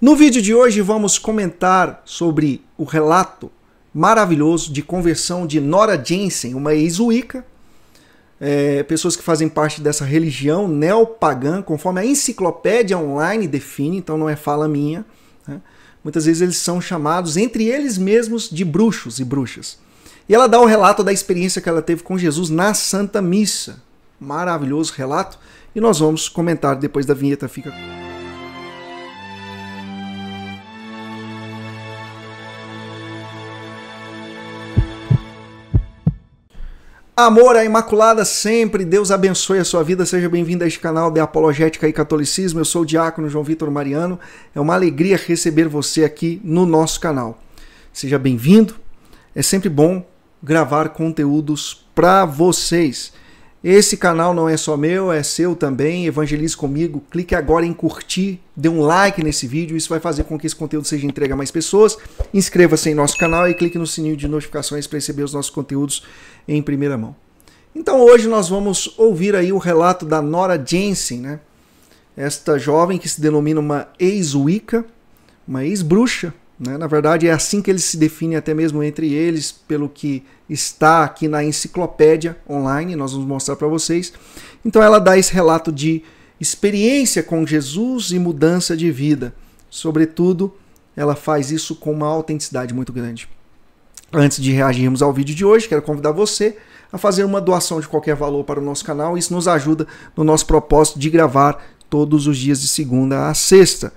No vídeo de hoje vamos comentar sobre o relato maravilhoso de conversão de Nora Jensen, uma ex-wicca, é, pessoas que fazem parte dessa religião neopagã, conforme a enciclopédia online define, então não é fala minha. Né? Muitas vezes eles são chamados, entre eles mesmos, de bruxos e bruxas. E ela dá o relato da experiência que ela teve com Jesus na Santa Missa. Maravilhoso relato. E nós vamos comentar depois da vinheta. Fica. Amor à Imaculada sempre, Deus abençoe a sua vida, seja bem-vindo a este canal de Apologética e Catolicismo, eu sou o diácono João Vitor Mariano, é uma alegria receber você aqui no nosso canal. Seja bem-vindo, é sempre bom gravar conteúdos para vocês. Esse canal não é só meu, é seu também. Evangelize comigo. Clique agora em curtir, dê um like nesse vídeo. Isso vai fazer com que esse conteúdo seja entregue a mais pessoas. Inscreva-se em nosso canal e clique no sininho de notificações para receber os nossos conteúdos em primeira mão. Então hoje nós vamos ouvir aí o relato da Nora Jensen, né? Esta jovem que se denomina uma ex-Wicca, uma ex-bruxa, né? Na verdade, é assim que eles se definem até mesmo entre eles, pelo que está aqui na enciclopédia online, nós vamos mostrar para vocês. Então, ela dá esse relato de experiência com Jesus e mudança de vida. Sobretudo, ela faz isso com uma autenticidade muito grande. Antes de reagirmos ao vídeo de hoje, quero convidar você a fazer uma doação de qualquer valor para o nosso canal. Isso nos ajuda no nosso propósito de gravar todos os dias de segunda a sexta.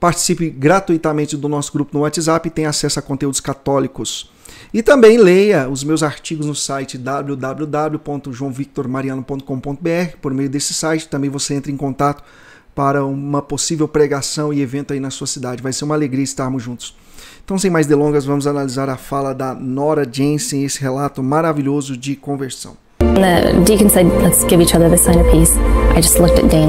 Participe gratuitamente do nosso grupo no WhatsApp e tenha acesso a conteúdos católicos. E também leia os meus artigos no site www.joãovictormariano.com.br. Por meio desse site também você entra em contato para uma possível pregação e evento aí na sua cidade. Vai ser uma alegria estarmos juntos. Então, sem mais delongas, vamos analisar a fala da Nora Jensen, esse relato maravilhoso de conversão. And the deacon said, let's give each other the sign of peace. I just looked at Dane,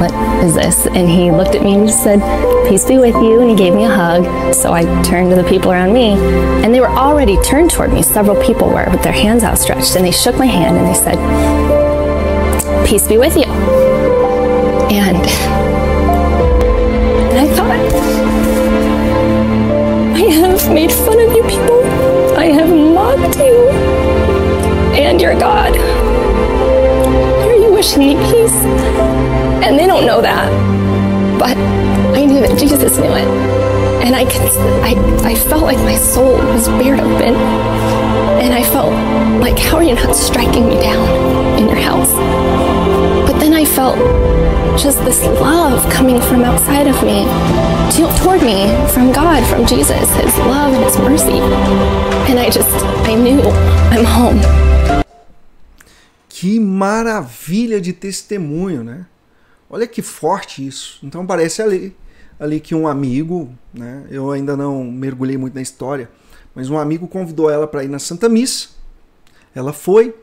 what is this? And he looked at me and just said, peace be with you. And he gave me a hug. So I turned to the people around me and they were already turned toward me. Several people were with their hands outstretched and they shook my hand and they said, peace be with you. And, and I thought, I have made fun of you people. I have mocked you and your God. are you wishing me peace? And they don't know that. But I knew that Jesus knew it. And I, could, I, I felt like my soul was bared open. And I felt like, how are you not striking me down in your house? But then I felt just this love coming from outside of me to, toward me from God, from Jesus, His love and His mercy. And I just, I knew I'm home. Que maravilha de testemunho, né? Olha que forte isso. Então parece ali, ali que um amigo, né? Eu ainda não mergulhei muito na história, mas um amigo convidou ela para ir na Santa Missa. Ela foi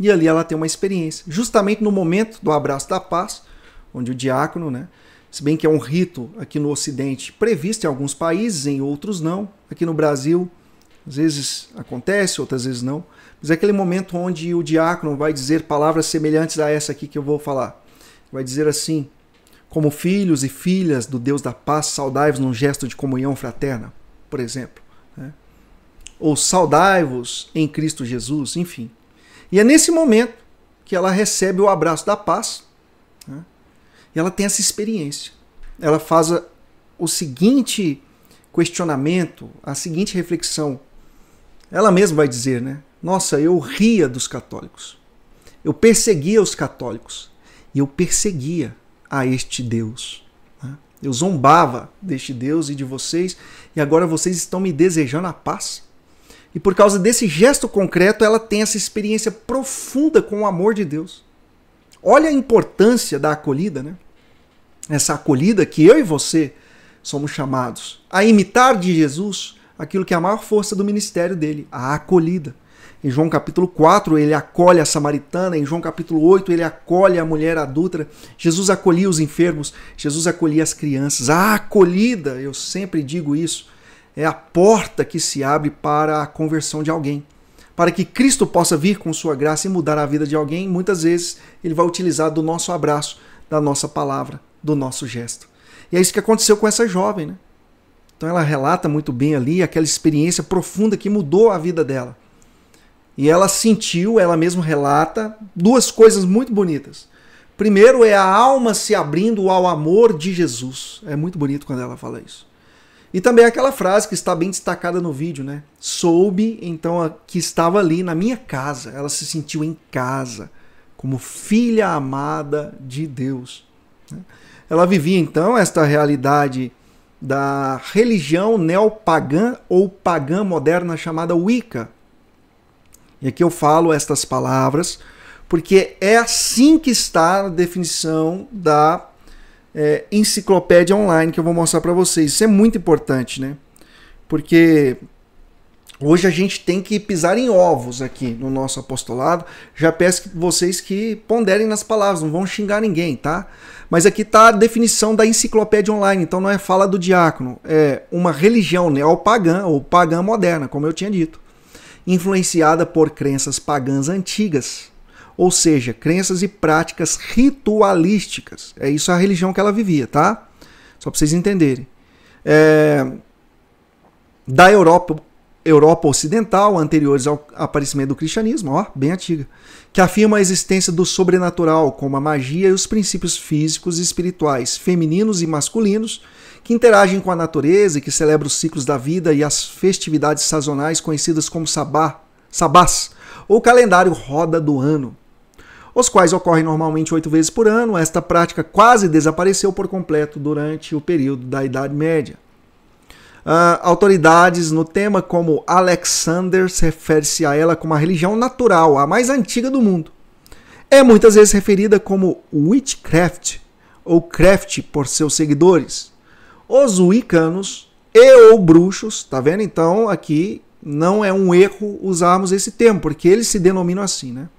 e ali ela tem uma experiência, justamente no momento do abraço da paz, onde o diácono, né? Se bem que é um rito aqui no Ocidente previsto em alguns países, em outros não. Aqui no Brasil às vezes acontece, outras vezes não. Mas é aquele momento onde o diácono vai dizer palavras semelhantes a essa aqui que eu vou falar. Vai dizer assim: Como filhos e filhas do Deus da paz, saudai-vos num gesto de comunhão fraterna, por exemplo. Né? Ou saudai-vos em Cristo Jesus, enfim. E é nesse momento que ela recebe o abraço da paz né? e ela tem essa experiência. Ela faz o seguinte questionamento, a seguinte reflexão ela mesma vai dizer, né? Nossa, eu ria dos católicos. Eu perseguia os católicos. E eu perseguia a este Deus. Né? Eu zombava deste Deus e de vocês, e agora vocês estão me desejando a paz. E por causa desse gesto concreto, ela tem essa experiência profunda com o amor de Deus. Olha a importância da acolhida, né? Essa acolhida que eu e você somos chamados a imitar de Jesus aquilo que é a maior força do ministério dele, a acolhida. Em João capítulo 4, ele acolhe a samaritana, em João capítulo 8, ele acolhe a mulher adulta. Jesus acolhia os enfermos, Jesus acolhia as crianças. A acolhida, eu sempre digo isso, é a porta que se abre para a conversão de alguém. Para que Cristo possa vir com sua graça e mudar a vida de alguém, muitas vezes ele vai utilizar do nosso abraço, da nossa palavra, do nosso gesto. E é isso que aconteceu com essa jovem, né? Então ela relata muito bem ali aquela experiência profunda que mudou a vida dela. E ela sentiu, ela mesma relata, duas coisas muito bonitas. Primeiro é a alma se abrindo ao amor de Jesus. É muito bonito quando ela fala isso. E também aquela frase que está bem destacada no vídeo, né? Soube então que estava ali na minha casa. Ela se sentiu em casa, como filha amada de Deus. Né? Ela vivia então esta realidade da religião neopagã ou pagã moderna chamada Wicca. E aqui eu falo estas palavras porque é assim que está a definição da é, enciclopédia online que eu vou mostrar para vocês. Isso é muito importante, né? Porque Hoje a gente tem que pisar em ovos aqui no nosso apostolado. Já peço que vocês que ponderem nas palavras, não vão xingar ninguém, tá? Mas aqui está a definição da enciclopédia online, então não é fala do diácono, é uma religião neopagã ou pagã moderna, como eu tinha dito, influenciada por crenças pagãs antigas, ou seja, crenças e práticas ritualísticas. É isso a religião que ela vivia, tá? Só para vocês entenderem. É, da Europa Europa Ocidental, anteriores ao aparecimento do cristianismo, ó, bem antiga, que afirma a existência do sobrenatural, como a magia e os princípios físicos e espirituais, femininos e masculinos, que interagem com a natureza e que celebra os ciclos da vida e as festividades sazonais conhecidas como sabá, sabás, ou calendário roda do ano. Os quais ocorrem normalmente oito vezes por ano, esta prática quase desapareceu por completo durante o período da Idade Média. Uh, autoridades no tema, como Alexander, refere-se a ela como a religião natural, a mais antiga do mundo. É muitas vezes referida como witchcraft, ou craft por seus seguidores. Os wiccanos e ou bruxos, tá vendo? Então aqui não é um erro usarmos esse termo, porque eles se denominam assim, né?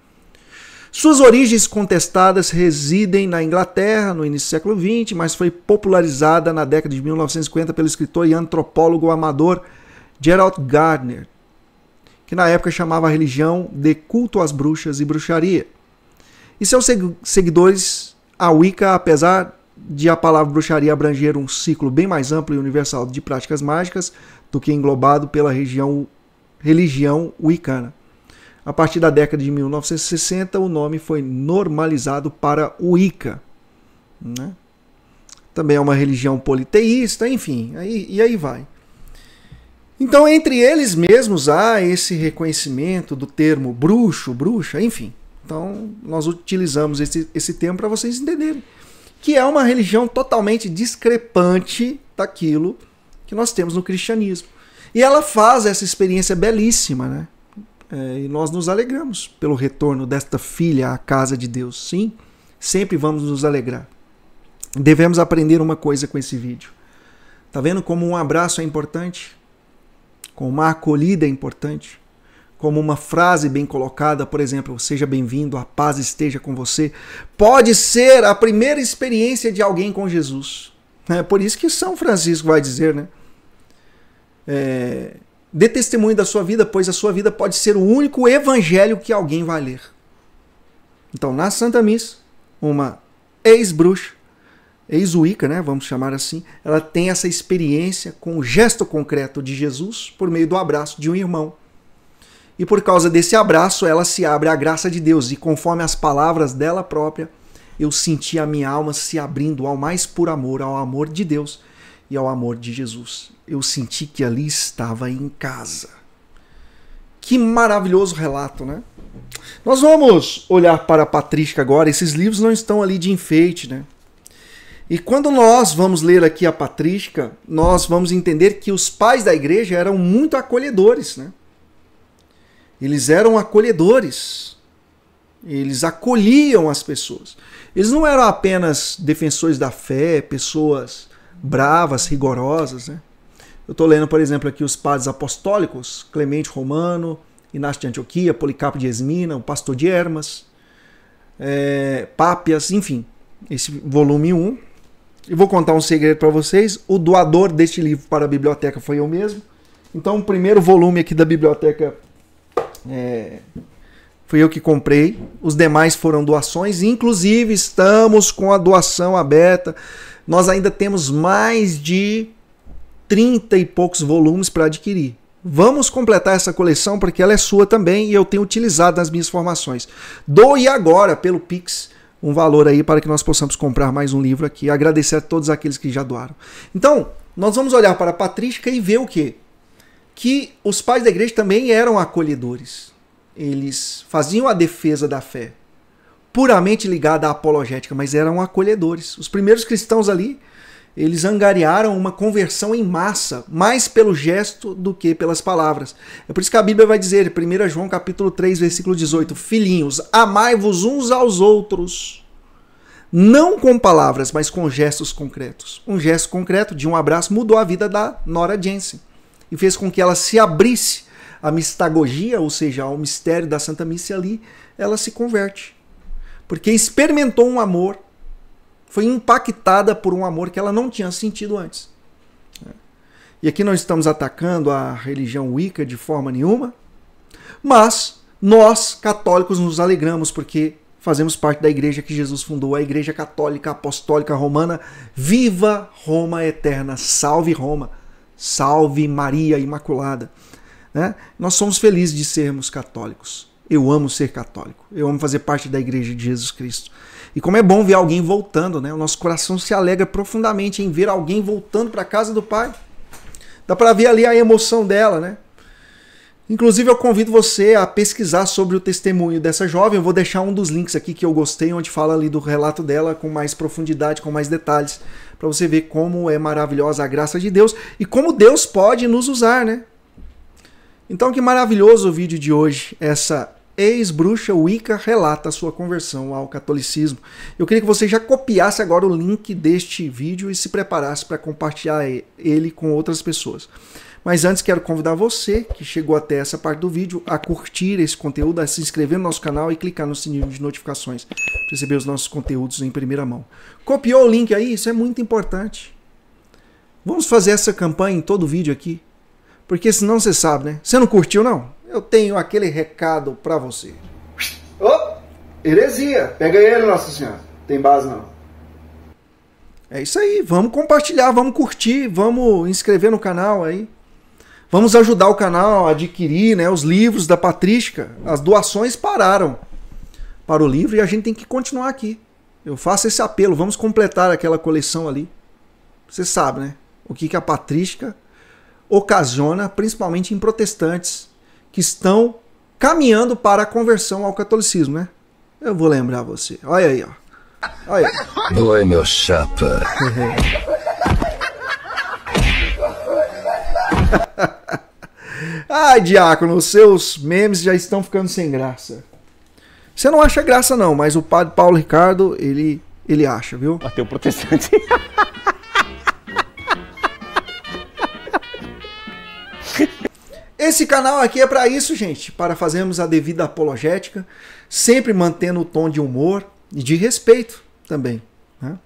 Suas origens contestadas residem na Inglaterra no início do século XX, mas foi popularizada na década de 1950 pelo escritor e antropólogo amador Gerald Gardner, que na época chamava a religião de culto às bruxas e bruxaria. E seus seguidores, a Wicca, apesar de a palavra bruxaria abranger um ciclo bem mais amplo e universal de práticas mágicas do que englobado pela região, religião wicana. A partir da década de 1960, o nome foi normalizado para Wicca. Né? Também é uma religião politeísta, enfim, aí, e aí vai. Então, entre eles mesmos há esse reconhecimento do termo bruxo, bruxa, enfim. Então, nós utilizamos esse, esse termo para vocês entenderem. Que é uma religião totalmente discrepante daquilo que nós temos no cristianismo. E ela faz essa experiência belíssima, né? É, e nós nos alegramos pelo retorno desta filha à casa de Deus. Sim, sempre vamos nos alegrar. Devemos aprender uma coisa com esse vídeo. Tá vendo como um abraço é importante? Como uma acolhida é importante? Como uma frase bem colocada, por exemplo, seja bem-vindo, a paz esteja com você, pode ser a primeira experiência de alguém com Jesus. É por isso que São Francisco vai dizer, né? É, Dê testemunho da sua vida, pois a sua vida pode ser o único evangelho que alguém vai ler. Então, na Santa Missa, uma ex-bruxa, ex-Wicca, né, vamos chamar assim, ela tem essa experiência com o gesto concreto de Jesus por meio do abraço de um irmão. E por causa desse abraço, ela se abre à graça de Deus e conforme as palavras dela própria, eu senti a minha alma se abrindo ao mais puro amor, ao amor de Deus e ao amor de Jesus eu senti que ali estava em casa. Que maravilhoso relato, né? Nós vamos olhar para a Patrística agora. Esses livros não estão ali de enfeite, né? E quando nós vamos ler aqui a Patrística, nós vamos entender que os pais da igreja eram muito acolhedores, né? Eles eram acolhedores. Eles acolhiam as pessoas. Eles não eram apenas defensores da fé, pessoas bravas, rigorosas, né? Eu estou lendo, por exemplo, aqui os padres apostólicos, Clemente Romano, Inácio de Antioquia, Policarpo de Esmina, o Pastor de Hermas, é, Pápias, enfim, esse volume 1. E vou contar um segredo para vocês: o doador deste livro para a biblioteca foi eu mesmo. Então, o primeiro volume aqui da biblioteca é, foi eu que comprei. Os demais foram doações. Inclusive, estamos com a doação aberta. Nós ainda temos mais de 30 e poucos volumes para adquirir. Vamos completar essa coleção porque ela é sua também e eu tenho utilizado nas minhas formações. Doe agora pelo Pix um valor aí para que nós possamos comprar mais um livro aqui. Agradecer a todos aqueles que já doaram. Então, nós vamos olhar para a patrística e ver o quê? Que os pais da igreja também eram acolhedores. Eles faziam a defesa da fé, puramente ligada à apologética, mas eram acolhedores. Os primeiros cristãos ali eles angariaram uma conversão em massa, mais pelo gesto do que pelas palavras. É por isso que a Bíblia vai dizer, 1 João capítulo 3, versículo 18, Filhinhos, amai-vos uns aos outros, não com palavras, mas com gestos concretos. Um gesto concreto de um abraço mudou a vida da Nora Jensen e fez com que ela se abrisse à mistagogia, ou seja, ao mistério da Santa Missa ali, ela se converte. Porque experimentou um amor foi impactada por um amor que ela não tinha sentido antes. E aqui não estamos atacando a religião Wicca de forma nenhuma, mas nós, católicos, nos alegramos porque fazemos parte da igreja que Jesus fundou, a Igreja Católica Apostólica Romana. Viva Roma Eterna! Salve Roma! Salve Maria Imaculada! Né? Nós somos felizes de sermos católicos. Eu amo ser católico. Eu amo fazer parte da Igreja de Jesus Cristo. E como é bom ver alguém voltando, né? O nosso coração se alegra profundamente em ver alguém voltando para a casa do Pai. Dá para ver ali a emoção dela, né? Inclusive, eu convido você a pesquisar sobre o testemunho dessa jovem. Eu vou deixar um dos links aqui que eu gostei, onde fala ali do relato dela com mais profundidade, com mais detalhes, para você ver como é maravilhosa a graça de Deus e como Deus pode nos usar, né? Então, que maravilhoso o vídeo de hoje, essa ex-bruxa Wicca relata sua conversão ao catolicismo. Eu queria que você já copiasse agora o link deste vídeo e se preparasse para compartilhar ele com outras pessoas. Mas antes quero convidar você que chegou até essa parte do vídeo a curtir esse conteúdo, a se inscrever no nosso canal e clicar no sininho de notificações para receber os nossos conteúdos em primeira mão. Copiou o link aí? Isso é muito importante. Vamos fazer essa campanha em todo o vídeo aqui. Porque senão você sabe, né? Você não curtiu, não? eu tenho aquele recado para você. Oh, heresia! Pega ele, Nossa Senhora. Tem base não. É isso aí. Vamos compartilhar, vamos curtir, vamos inscrever no canal aí. Vamos ajudar o canal a adquirir né, os livros da Patrística. As doações pararam para o livro e a gente tem que continuar aqui. Eu faço esse apelo, vamos completar aquela coleção ali. Você sabe, né? O que, que a patrística ocasiona, principalmente em protestantes que estão caminhando para a conversão ao catolicismo, né? Eu vou lembrar você. Olha aí, ó. Olha aí. Oi, meu chapa. Ai, diácono, os seus memes já estão ficando sem graça. Você não acha graça não, mas o padre Paulo Ricardo, ele ele acha, vieu? o protestante. Esse canal aqui é para isso, gente, para fazermos a devida apologética, sempre mantendo o tom de humor e de respeito também. Né?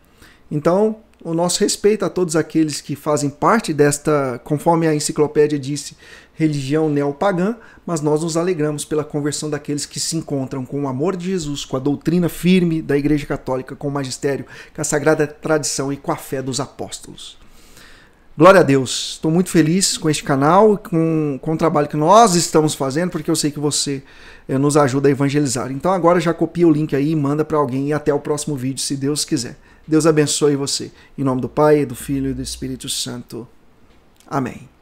Então, o nosso respeito a todos aqueles que fazem parte desta, conforme a enciclopédia disse, religião neopagã, mas nós nos alegramos pela conversão daqueles que se encontram com o amor de Jesus, com a doutrina firme da Igreja Católica, com o magistério, com a sagrada tradição e com a fé dos apóstolos. Glória a Deus. Estou muito feliz com este canal, com, com o trabalho que nós estamos fazendo, porque eu sei que você eh, nos ajuda a evangelizar. Então agora já copia o link aí e manda para alguém e até o próximo vídeo, se Deus quiser. Deus abençoe você. Em nome do Pai, do Filho e do Espírito Santo. Amém.